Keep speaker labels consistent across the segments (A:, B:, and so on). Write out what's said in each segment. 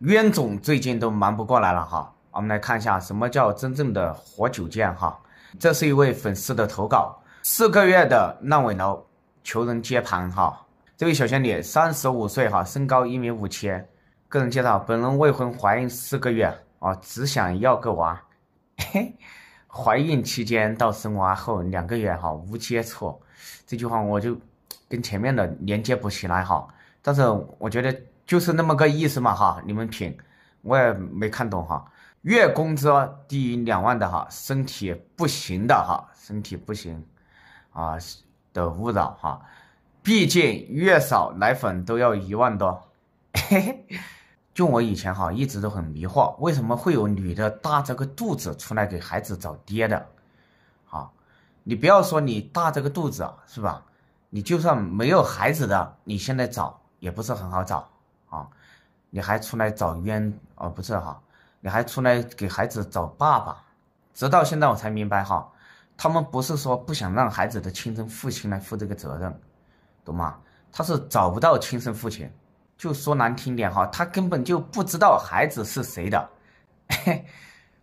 A: 冤种最近都忙不过来了哈，我们来看一下什么叫真正的活久见哈。这是一位粉丝的投稿，四个月的烂尾楼求人接盘哈。这位小仙女三十五岁哈，身高一米五七，个人介绍：本人未婚怀孕四个月啊，只想要个娃。嘿，怀孕期间到生娃后两个月哈无接触。这句话我就跟前面的连接不起来哈，但是我觉得。就是那么个意思嘛，哈，你们品，我也没看懂哈。月工资低于两万的哈，身体不行的哈，身体不行啊的勿扰哈。毕竟月嫂奶粉都要一万多。嘿嘿。就我以前哈，一直都很迷惑，为什么会有女的大着个肚子出来给孩子找爹的？啊，你不要说你大着个肚子啊，是吧？你就算没有孩子的，你现在找也不是很好找。啊，你还出来找冤哦？不是哈，你还出来给孩子找爸爸，直到现在我才明白哈，他们不是说不想让孩子的亲生父亲来负这个责任，懂吗？他是找不到亲生父亲，就说难听点哈，他根本就不知道孩子是谁的。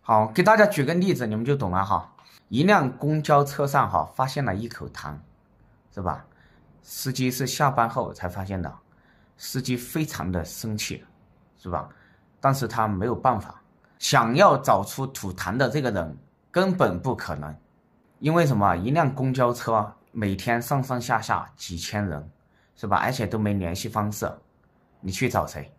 A: 好，给大家举个例子，你们就懂了哈。一辆公交车上哈，发现了一口痰，是吧？司机是下班后才发现的。司机非常的生气，是吧？但是他没有办法，想要找出吐痰的这个人根本不可能，因为什么？一辆公交车每天上上下下几千人，是吧？而且都没联系方式，你去找谁？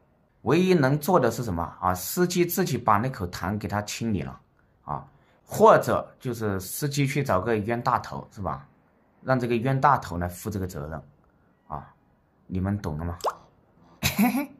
A: 唯一能做的是什么啊？司机自己把那口痰给他清理了啊，或者就是司机去找个冤大头，是吧？让这个冤大头来负这个责任啊？你们懂了吗？okay?